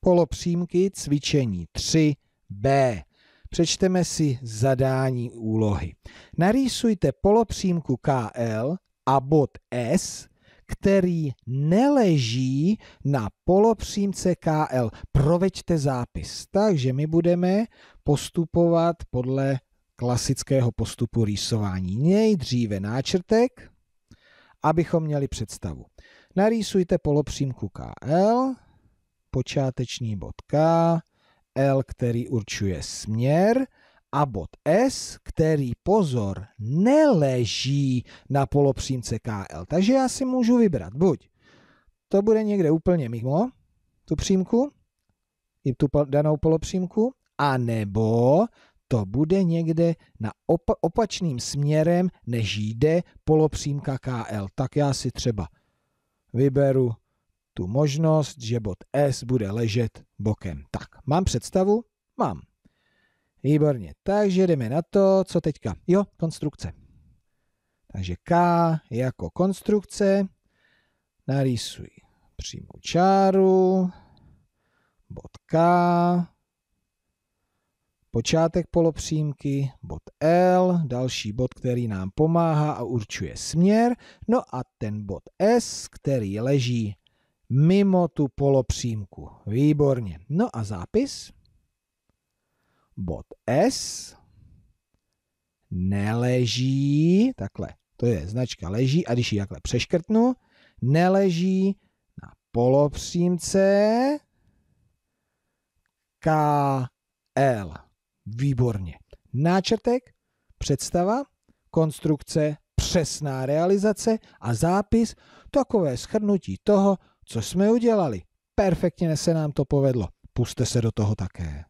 polopřímky cvičení 3b. Přečteme si zadání úlohy. Narýsujte polopřímku KL a bod S, který neleží na polopřímce KL. Proveďte zápis. Takže my budeme postupovat podle klasického postupu rýsování. Nejdříve náčrtek, abychom měli představu. Narýsujte polopřímku KL počáteční bod K, L, který určuje směr, a bod S, který pozor, neleží na polopřímce KL. Takže já si můžu vybrat buď to bude někde úplně mimo tu přímku, i tu danou polopřímku, a nebo to bude někde na opa opačným směrem, než jde polopřímka KL. Tak já si třeba vyberu tu možnost, že bod S bude ležet bokem. Tak, mám představu? Mám. Výborně, takže jdeme na to, co teďka. Jo, konstrukce. Takže K jako konstrukce. Narýsuji přímou čáru, bod K, počátek polopřímky, bod L, další bod, který nám pomáhá a určuje směr, no a ten bod S, který leží mimo tu polopřímku. Výborně. No a zápis? Bod S neleží, takhle, to je značka leží a když ji takhle přeškrtnu, neleží na polopřímce KL. Výborně. Náčrtek, představa, konstrukce, přesná realizace a zápis, takové schrnutí toho, co jsme udělali. Perfektně se nám to povedlo. Puste se do toho také.